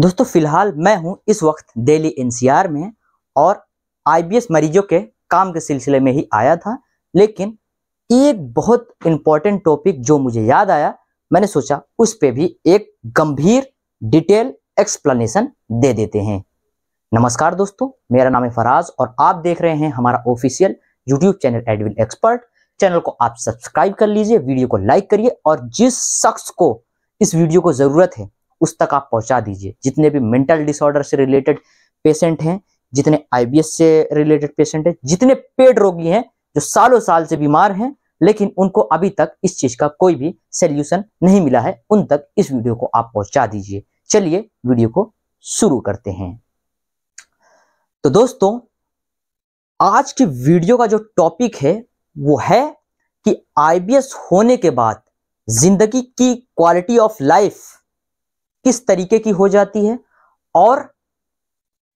दोस्तों फिलहाल मैं हूं इस वक्त दिल्ली एनसीआर में और आईबीएस मरीजों के काम के सिलसिले में ही आया था लेकिन एक बहुत इंपॉर्टेंट टॉपिक जो मुझे याद आया मैंने सोचा उस पर भी एक गंभीर डिटेल एक्सप्लेनेशन दे देते हैं नमस्कार दोस्तों मेरा नाम है फराज और आप देख रहे हैं हमारा official YouTube channel Edwin expert channel को आप सब्सक्राइब कर लीजिए वीडियो को लाइक करिए और जिस शख्स को इस वीडियो को ज़रूरत है उस तक आप पहुंचा दीजिए जितने भी मेंटल डिसऑर्डर से रिलेटेड पेशेंट हैं जितने आईबीएस से रिलेटेड पेशेंट हैं जितने पेड़ रोगी हैं जो सालों साल से बीमार हैं लेकिन उनको अभी तक इस चीज का कोई भी सोल्यूशन नहीं मिला है उन तक इस वीडियो को आप पहुंचा दीजिए चलिए वीडियो को शुरू करते हैं तो दोस्तों आज की वीडियो का जो टॉपिक है वो है कि आईबीएस होने के बाद जिंदगी की क्वालिटी ऑफ लाइफ किस तरीके की हो जाती है और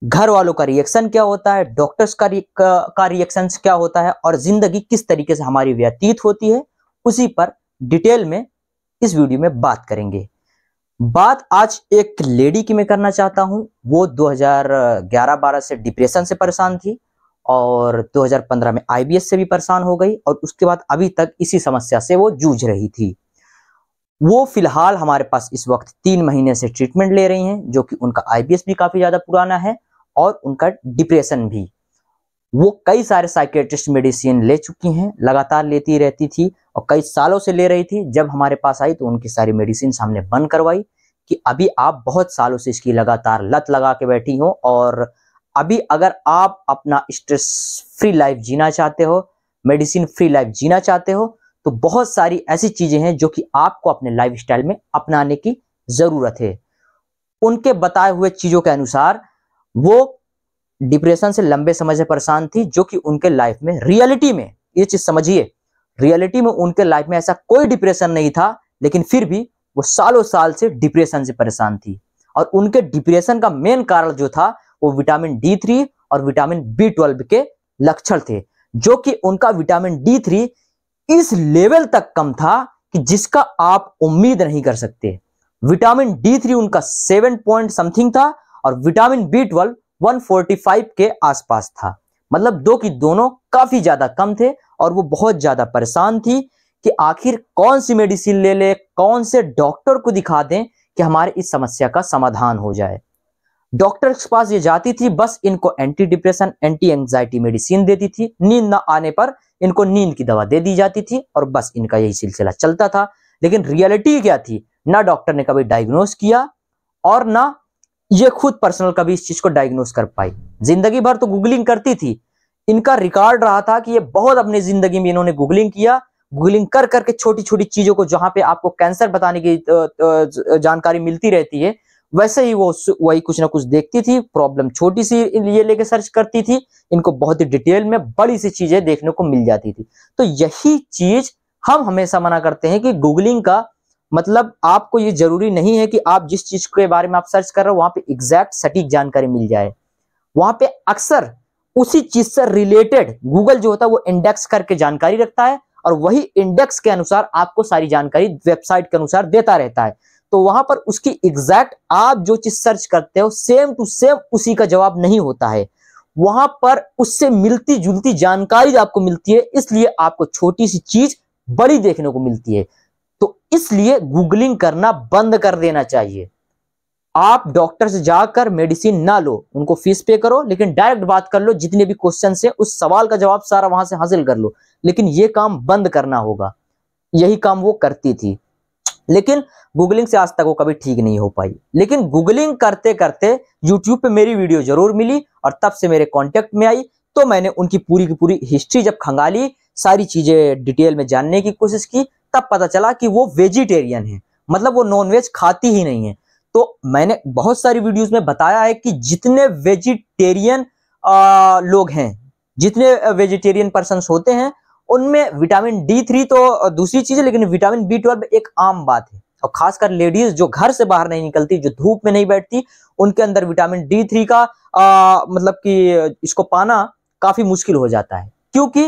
घर वालों का रिएक्शन क्या होता है डॉक्टर्स का का, का रिएक्शन क्या होता है और जिंदगी किस तरीके से हमारी व्यतीत होती है उसी पर डिटेल में इस वीडियो में बात करेंगे बात आज एक लेडी की मैं करना चाहता हूं वो 2011-12 से डिप्रेशन से परेशान थी और 2015 में आईबीएस से भी परेशान हो गई और उसके बाद अभी तक इसी समस्या से वो जूझ रही थी वो फिलहाल हमारे पास इस वक्त तीन महीने से ट्रीटमेंट ले रही हैं जो कि उनका आईबीएस भी काफी ज्यादा पुराना है और उनका डिप्रेशन भी वो कई सारे साइकेट्रिस्ट मेडिसिन ले चुकी हैं लगातार लेती रहती थी और कई सालों से ले रही थी जब हमारे पास आई तो उनकी सारी मेडिसिन हमने बंद करवाई कि अभी आप बहुत सालों से इसकी लगातार लत लगा के बैठी हो और अभी अगर आप अपना स्ट्रेस फ्री लाइफ जीना चाहते हो मेडिसिन फ्री लाइफ जीना चाहते हो तो बहुत सारी ऐसी चीजें हैं जो कि आपको अपने लाइफ में अपनाने की जरूरत है उनके बताए हुए चीजों के अनुसार वो डिप्रेशन से लंबे समय से परेशान थी जो कि उनके लाइफ में रियलिटी में ये चीज समझिए रियलिटी में उनके लाइफ में ऐसा कोई डिप्रेशन नहीं था लेकिन फिर भी वो सालों साल से डिप्रेशन से परेशान थी और उनके डिप्रेशन का मेन कारण जो था वो विटामिन डी थ्री और विटामिन बी ट्वेल्व के लक्षण थे जो कि उनका विटामिन डी थ्री इस लेवल तक कम था कि जिसका आप उम्मीद नहीं कर सकते विटामिन डी थ्री उनका सेवन पॉइंट समथिंग था और vitamin B twelve one forty five के आसपास था मतलब दो की दोनों काफी ज्यादा कम थे और वो बहुत ज्यादा परेशान थी कि आखिर कौन सी मेडिसिन ले ले कौन से डॉक्टर को दिखा दें कि हमारे इस समस्या का समाधान हो जाए डॉक्टर के पास ये जाती थी बस इनको anti depression anti anxiety medicine देती थी नींद न आने पर इनको नींद की दवा दे दी जाती थी और बस इनका यही सिलसिला चलता था लेकिन रियलिटी क्या थी ना डॉक्टर ने कभी डायग्नोस किया और ना ये खुद पर्सनल कभी इस चीज को डायग्नोस कर पाई जिंदगी भर तो गूगलिंग करती थी इनका रिकॉर्ड रहा था कि ये बहुत अपनी जिंदगी में इन्होंने गूगलिंग किया गूगलिंग कर करके छोटी छोटी चीजों को जहां पे आपको कैंसर बताने की जानकारी मिलती रहती है वैसे ही वो वही कुछ ना कुछ देखती थी प्रॉब्लम छोटी सी ये लेके सर्च करती थी इनको बहुत ही डिटेल में बड़ी सी चीजें देखने को मिल जाती थी तो यही चीज हम हमेशा मना करते हैं कि गूगलिंग का मतलब आपको ये जरूरी नहीं है कि आप जिस चीज के बारे में आप सर्च कर रहे हो वहां पे एग्जैक्ट सटीक जानकारी मिल जाए वहां पे अक्सर उसी चीज से रिलेटेड गूगल जो होता है वो इंडेक्स करके जानकारी रखता है और वही इंडेक्स के अनुसार आपको सारी जानकारी वेबसाइट के अनुसार देता रहता है तो वहां पर उसकी एग्जैक्ट आप जो चीज सर्च करते हो सेम टू सेम उसी का जवाब नहीं होता है वहां पर उससे मिलती जुलती जानकारी आपको मिलती है इसलिए आपको छोटी सी चीज बड़ी देखने को मिलती है तो इसलिए गूगलिंग करना बंद कर देना चाहिए आप डॉक्टर से जाकर मेडिसिन ना लो उनको फीस पे करो लेकिन डायरेक्ट बात कर लो जितने भी क्वेश्चन है उस सवाल का जवाब सारा वहां से हासिल कर लो लेकिन ये काम बंद करना होगा यही काम वो करती थी लेकिन गूगलिंग से आज तक वो कभी ठीक नहीं हो पाई लेकिन गूगलिंग करते करते यूट्यूब पे मेरी वीडियो जरूर मिली और तब से मेरे कॉन्टेक्ट में आई तो मैंने उनकी पूरी की पूरी हिस्ट्री जब खंगाली सारी चीजें डिटेल में जानने की कोशिश की तब पता चला कि वो वेजिटेरियन है मतलब वो नॉनवेज खाती ही नहीं है तो मैंने बहुत सारी वीडियोस में बताया है कि जितने वेजिटेरियन लोग हैं जितने वेजिटेरियन पर्सन होते हैं उनमें विटामिन डी थ्री तो दूसरी चीज है लेकिन विटामिन बी ट्वेल्व एक आम बात है और खासकर लेडीज जो घर से बाहर नहीं निकलती जो धूप में नहीं बैठती उनके अंदर विटामिन डी थ्री का आ, मतलब कि इसको पाना काफी मुश्किल हो जाता है क्योंकि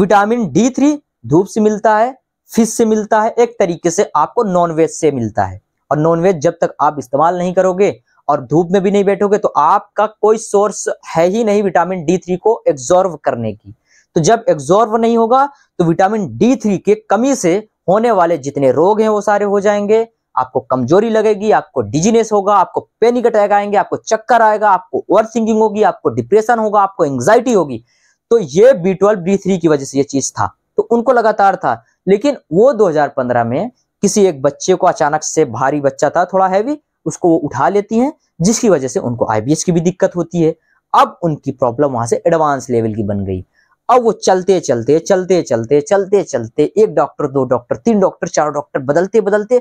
विटामिन डी थ्री धूप से मिलता है फिश से मिलता है एक तरीके से आपको नॉनवेज से मिलता है और नॉनवेज जब तक आप इस्तेमाल नहीं करोगे और धूप में भी नहीं बैठोगे तो आपका कोई सोर्स है ही नहीं विटामिन डी थ्री को एब्जॉर्व करने की तो जब एग्जॉर्व नहीं होगा तो विटामिन डी थ्री के कमी से होने वाले जितने रोग हैं वो सारे हो जाएंगे आपको कमजोरी लगेगी आपको डिजीनेस होगा आपको पेनिक अटैक आएंगे आपको चक्कर आएगा आपको ओवर थिंकिंग होगी आपको डिप्रेशन होगा आपको एंग्जाइटी होगी तो ये बी ट्वेल्व बी थ्री की वजह से ये चीज था तो उनको लगातार था लेकिन वो 2015 में किसी एक बच्चे को अचानक से भारी बच्चा था थोड़ा हैवी उसको वो उठा लेती हैं जिसकी वजह से उनको आईबीएस की भी दिक्कत होती है अब उनकी प्रॉब्लम वहां से एडवांस लेवल की बन गई अब वो चलते चलते चलते चलते चलते चलते एक डॉक्टर दो डॉक्टर तीन डॉक्टर चार डॉक्टर बदलते बदलते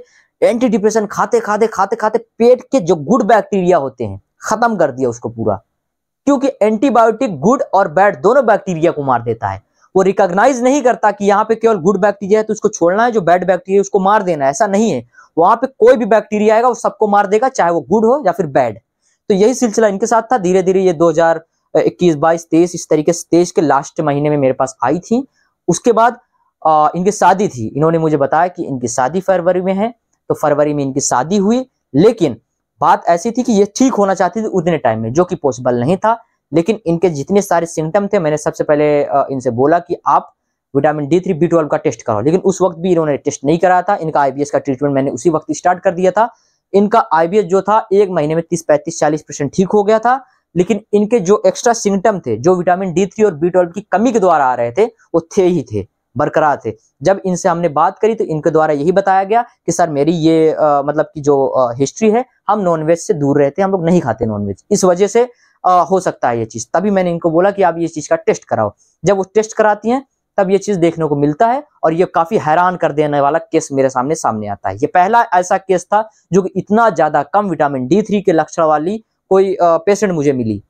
एंटी डिप्रेशन खाते खाते खाते खाते पेट के जो गुड बैक्टीरिया होते हैं खत्म कर दिया उसको पूरा क्योंकि एंटीबायोटिक गुड और बैड दोनों बैक्टीरिया को मार देता है वो रिकॉग्नाइज नहीं करता कि यहाँ पे केवल गुड बैक्टीरिया है तो उसको छोड़ना है जो बैड बैक्टीरिया उसको मार देना है ऐसा नहीं है वहां पे कोई भी बैक्टीरिया आएगा वो सबको मार देगा चाहे वो गुड हो या फिर बैड तो यही सिलसिला इनके साथ था धीरे धीरे ये इक्कीस बाईस तेईस इस तरीके से तेईस के लास्ट महीने में मेरे पास आई थी उसके बाद आ, इनकी शादी थी इन्होंने मुझे बताया कि इनकी शादी फरवरी में है तो फरवरी में इनकी शादी हुई लेकिन बात ऐसी थी कि ये ठीक होना चाहती थी उतने टाइम में जो कि पॉसिबल नहीं था लेकिन इनके जितने सारे सिम्टम थे मैंने सबसे पहले इनसे बोला कि आप vitamin D three B twelve का टेस्ट कराओ लेकिन उस वक्त भी इन्होंने टेस्ट नहीं कराया था इनका आईबीएस का ट्रीटमेंट मैंने उसी वक्त स्टार्ट कर दिया था इनका आईबीएस जो था एक महीने में तीस पैंतीस चालीस परसेंट ठीक हो गया था लेकिन इनके जो एक्स्ट्रा सिम्टम थे जो विटामिन डी थ्री और बी ट्वेल्व की कमी के द्वारा आ रहे थे वो थे ही थे बरकरार थे जब इनसे हमने बात करी तो इनके द्वारा यही बताया गया कि सर मेरी ये आ, मतलब की जो आ, हिस्ट्री है हम नॉनवेज से दूर रहते हैं हम लोग नहीं खाते नॉनवेज इस वजह से आ, हो सकता है ये चीज़ तभी मैंने इनको बोला कि आप ये चीज़ का टेस्ट कराओ जब वो टेस्ट कराती हैं तब ये चीज़ देखने को मिलता है और ये काफ़ी हैरान कर देने वाला केस मेरे सामने सामने आता है ये पहला ऐसा केस था जो कि इतना ज़्यादा कम विटामिन डी थ्री के लक्षण वाली कोई पेशेंट मुझे मिली